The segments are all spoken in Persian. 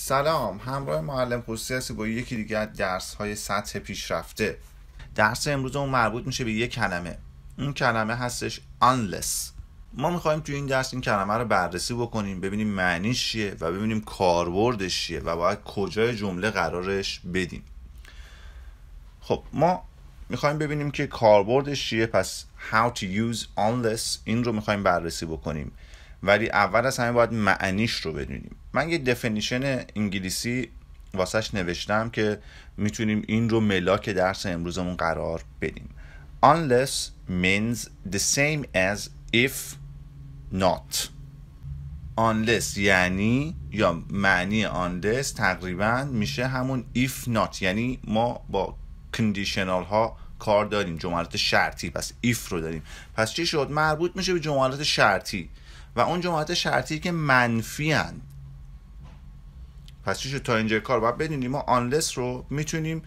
سلام همراه معلم خصوصی هستی با یکی دیگه از درس های سطح پیشرفته درس امروز اون مربوط میشه به یک کلمه اون کلمه هستش unless ما میخوایم توی این درس این کلمه رو بررسی بکنیم ببینیم معنیش چیه و ببینیم کاربردش چیه و باید کجای جمله قرارش بدیم خب ما میخوایم ببینیم که کاربردش چیه پس how to use unless این رو میخوایم بررسی بکنیم ولی اول از همه باید معنیش رو بدونیم من یه دفنیشن انگلیسی واسهش نوشتم که میتونیم این رو ملاک درس امروزمون قرار بدیم unless means the same as if not unless یعنی یا معنی unless تقریبا میشه همون if not یعنی ما با کندیشنال ها کار داریم جملات شرطی پس if رو داریم پس چی شد مربوط میشه به جملات شرطی و اون جملات شرطی که منفی هن. پس چی تا اینجا کار باید بدونیم ما آنلس رو میتونیم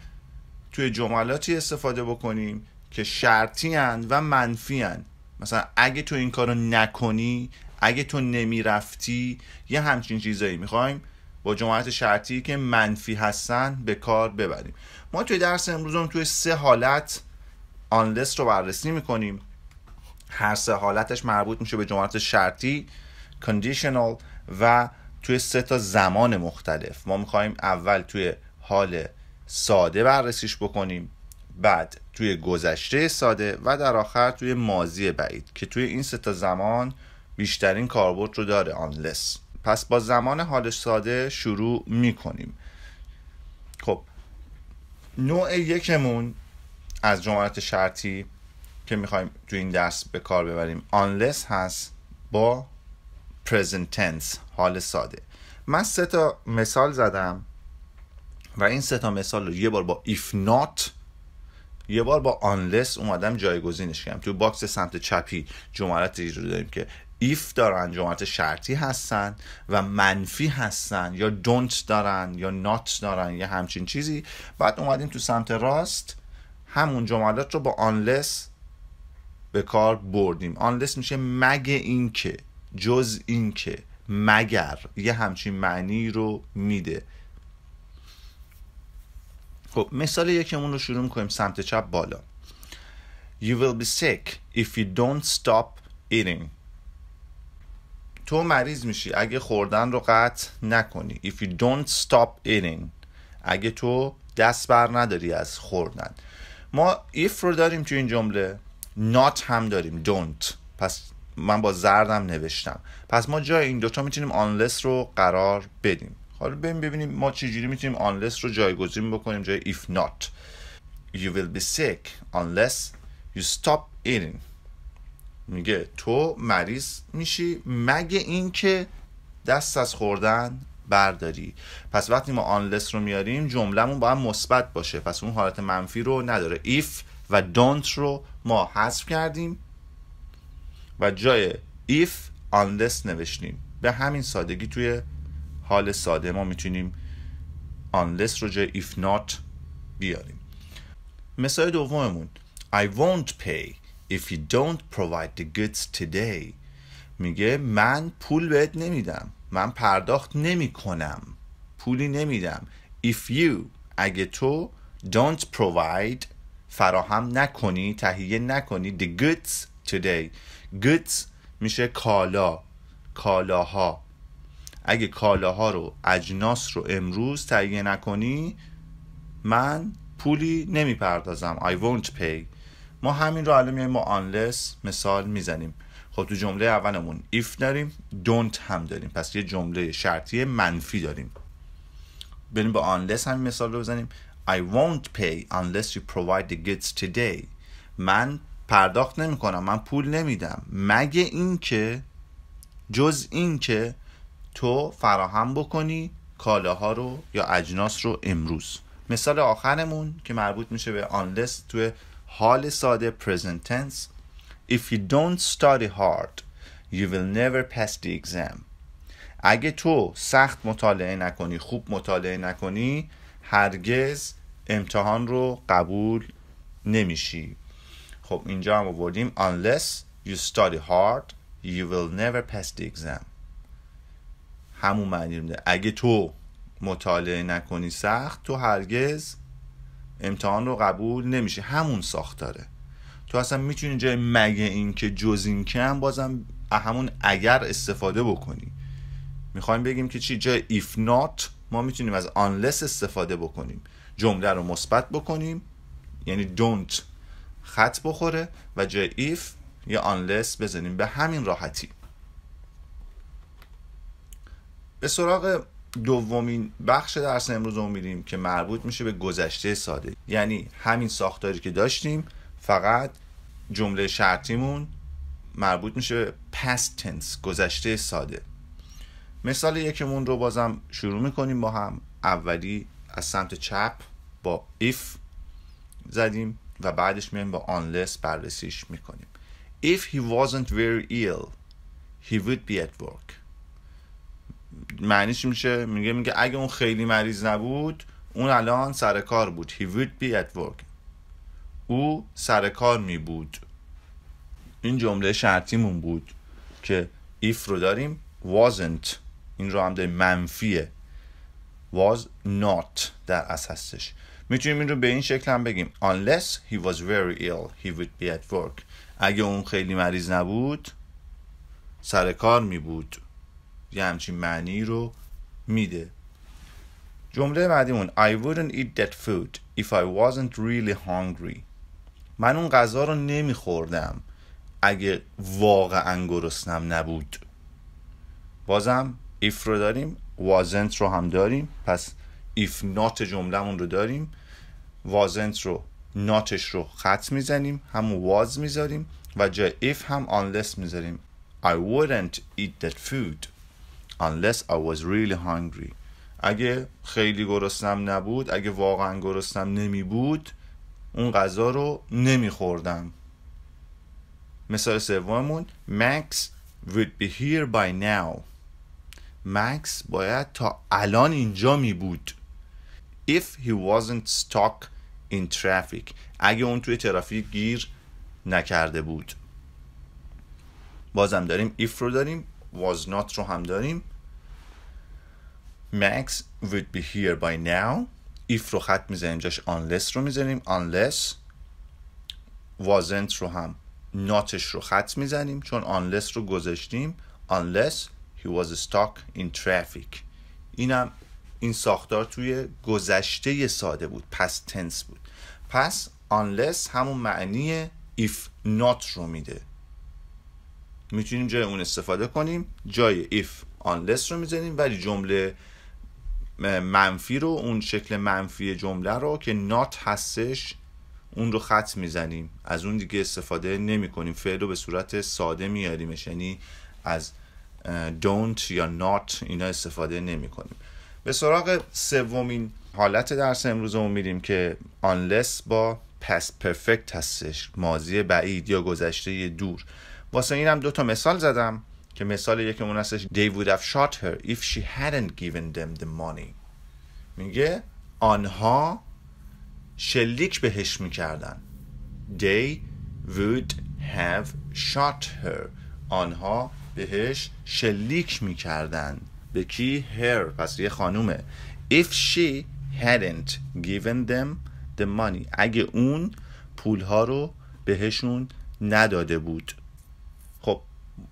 توی جملاتی استفاده بکنیم که شرطی هن و منفی هن. مثلا اگه تو این کار رو نکنی اگه تو نمیرفتی یه همچین چیزایی میخوایم با جملات شرطی که منفی هستن به کار ببریم ما توی درس امروز هم توی سه حالت آنلس رو بررسی میکنیم هر سه حالتش مربوط میشه به جملات شرطی conditional و توی سه تا زمان مختلف ما میخوایم اول توی حال ساده بررسیش بکنیم بعد توی گذشته ساده و در آخر توی ماضی بعید که توی این سه تا زمان بیشترین کاربرد رو داره آنلس پس با زمان حال ساده شروع میکنیم خب نوع یکمون از جملات شرطی که میخوایم تو این درس به کار ببریم unless هست با present tense حال ساده من سه تا مثال زدم و این سه تا مثال رو یه بار با if not یه بار با unless اومدم جایگزینش کردم تو باکس سمت چپی جملاتی رو داریم که if دارن جملات شرطی هستن و منفی هستن یا don't دارن یا not دارن یا همچین چیزی بعد اومدیم تو سمت راست همون جملات رو با unless به کار بردیم آنلس میشه مگه اینکه جز اینکه مگر یه همچین معنی رو میده خب مثال یکمون رو شروع میکنیم سمت چپ بالا You will be sick if you don't stop eating تو مریض میشی اگه خوردن رو قطع نکنی If you don't stop eating اگه تو دست بر نداری از خوردن ما if رو داریم تو این جمله not هم داریم don't پس من با زردم نوشتم پس ما جای این دوتا میتونیم unless رو قرار بدیم حالا بیم ببینیم ما چجوری میتونیم unless رو جایگزین بکنیم جای if not you will be sick unless you stop eating میگه تو مریض میشی مگه اینکه دست از خوردن برداری پس وقتی ما unless رو میاریم جملهمون باید مثبت باشه پس اون حالت منفی رو نداره if و don't رو ما حذف کردیم و جای if unless نوشتیم به همین سادگی توی حال ساده ما میتونیم unless رو جای if not بیاریم مثال دوممون I won't pay if you don't provide the goods today میگه من پول بهت نمیدم من پرداخت نمی کنم پولی نمیدم if you اگه تو don't provide فراهم نکنی تهیه نکنی the goods today goods میشه کالا کالاها اگه کالاها رو اجناس رو امروز تهیه نکنی من پولی نمیپردازم I won't pay ما همین رو الان میایم با unless مثال میزنیم خب تو جمله اولمون if داریم don't هم داریم پس یه جمله شرطی منفی داریم بریم با unless همین مثال رو بزنیم I won't pay unless you provide the goods today من پرداخت نمی کنم من پول نمیدم مگه اینکه جز اینکه تو فراهم بکنی کالاها رو یا اجناس رو امروز مثال آخرمون که مربوط میشه به unless تو حال ساده present tense if you don't study hard you will never pass the exam اگه تو سخت مطالعه نکنی خوب مطالعه نکنی هرگز امتحان رو قبول نمیشی خب اینجا هم آوردیم unless you study hard you will never pass the exam همون معنی اگه تو مطالعه نکنی سخت تو هرگز امتحان رو قبول نمیشی همون ساختاره تو اصلا میتونی جای مگه که جز این که هم بازم همون اگر استفاده بکنی میخوایم بگیم که چی جای if not ما میتونیم از آنلس استفاده بکنیم جمله رو مثبت بکنیم یعنی don't خط بخوره و جای if یا آنلس بزنیم به همین راحتی به سراغ دومین بخش درس امروز رو میریم که مربوط میشه به گذشته ساده یعنی همین ساختاری که داشتیم فقط جمله شرطیمون مربوط میشه به past tense گذشته ساده مثال یکمون رو بازم شروع میکنیم با هم اولی از سمت چپ با if زدیم و بعدش میایم با unless بررسیش میکنیم if he wasn't very ill he would be at work معنیش میشه میگه میگه اگه اون خیلی مریض نبود اون الان سر کار بود he would be at work او سر کار می بود این جمله شرطیمون بود که if رو داریم wasn't این رو هم داریم منفیه was not در اساسش میتونیم این رو به این شکل هم بگیم unless he was very ill he would be at work اگه اون خیلی مریض نبود سر کار می بود یه همچین معنی رو میده جمله بعدیمون I wouldn't eat that food if I wasn't really hungry من اون غذا رو نمی خوردم، اگه واقعا گرسنم نبود بازم if رو داریم wasn't رو هم داریم پس not نات جملهمون رو داریم wasn't رو ناتش رو خط میزنیم همون واز میذاریم و جای if هم unless میذاریم I wouldn't eat that food unless I was really hungry اگه خیلی گرسنم نبود اگه واقعا گرسنم نمی بود اون غذا رو نمی خوردم مثال سوممون Max would be here by now مکس باید تا الان اینجا می بود if he wasn't stuck in traffic اگه اون توی ترافیک گیر نکرده بود بازم داریم if رو داریم was not رو هم داریم Max would be here by now if رو خط میزنیم جاش unless رو میزنیم unless wasn't رو هم ناتش رو خط میزنیم چون unless رو گذاشتیم unless He was stuck in traffic اینم این ساختار توی گذشته ساده بود پس تنس بود پس unless همون معنی if not رو میده میتونیم جای اون استفاده کنیم جای if unless رو میزنیم ولی جمله منفی رو اون شکل منفی جمله رو که not هستش اون رو خط میزنیم از اون دیگه استفاده نمی کنیم فعل رو به صورت ساده میاریمش یعنی از don't یا not اینا استفاده نمی کنیم به سراغ سومین حالت درس امروزمون میریم که unless با پس perfect هستش ماضی بعید یا گذشته دور واسه اینم دو تا مثال زدم که مثال یکمون هستش they would have shot her if she hadn't given them the money میگه آنها شلیک بهش میکردن they would have shot her آنها بهش شلیک میکردن به کی هر پس یه خانومه if she hadn't given them the money اگه اون پولها رو بهشون نداده بود خب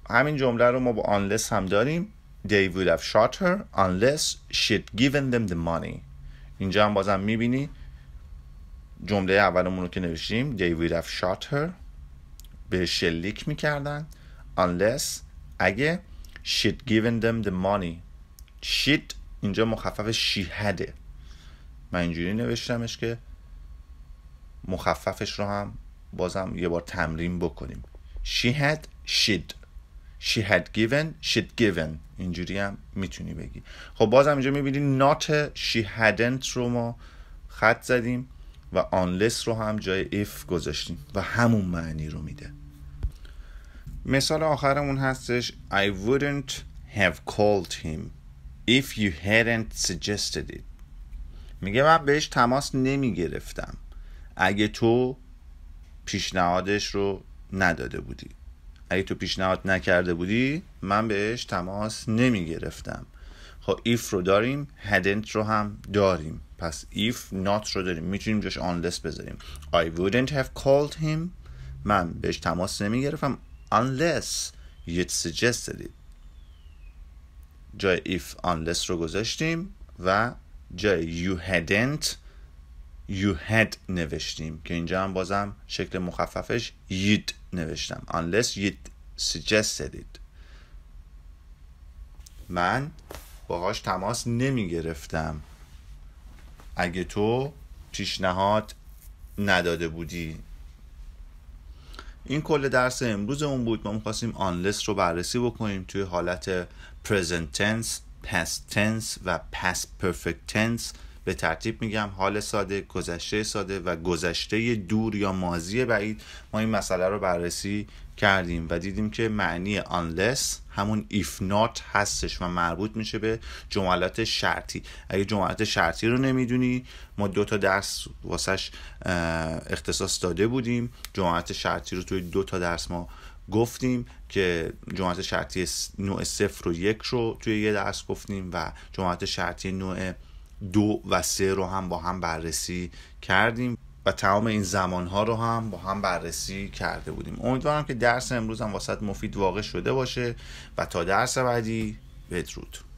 همین جمله رو ما با unless هم داریم they would have shot her unless she'd given them the money اینجا هم بازم میبینی جمله اولمون رو که نوشتیم they would have shot her به شلیک میکردن unless اگه she'd given them the money she'd اینجا مخفف شیهده من اینجوری نوشتمش که مخففش رو هم بازم یه بار تمرین بکنیم she had she'd she had given she'd given اینجوری هم میتونی بگی خب بازم اینجا میبینی نات she hadn't رو ما خط زدیم و unless رو هم جای if گذاشتیم و همون معنی رو میده مثال آخرمون هستش I wouldn't have called him if you hadn't suggested it میگه من بهش تماس نمی گرفتم اگه تو پیشنهادش رو نداده بودی اگه تو پیشنهاد نکرده بودی من بهش تماس نمی گرفتم خب if رو داریم hadn't رو هم داریم پس if not رو داریم میتونیم جاش آنلس بذاریم I wouldn't have called him من بهش تماس نمی unless you'd suggested it جای if unless رو گذاشتیم و جای you hadn't you had نوشتیم که اینجا هم بازم شکل مخففش you'd نوشتم unless you'd suggested it من باهاش تماس نمی گرفتم اگه تو پیشنهاد نداده بودی این کل درس امروزمون بود ما میخواستیم آنلس رو بررسی بکنیم توی حالت present tense past tense و past perfect tense به ترتیب میگم حال ساده گذشته ساده و گذشته دور یا ماضی بعید ما این مسئله رو بررسی کردیم و دیدیم که معنی unless همون if not هستش و مربوط میشه به جملات شرطی اگه جملات شرطی رو نمیدونی ما دو تا درس واسش اختصاص داده بودیم جملات شرطی رو توی دو تا درس ما گفتیم که جملات شرطی نوع صفر و یک رو توی یه درس گفتیم و جملات شرطی نوع دو و سه رو هم با هم بررسی کردیم و تمام این زمانها رو هم با هم بررسی کرده بودیم امیدوارم که درس امروز هم واسط مفید واقع شده باشه و تا درس بعدی بدرود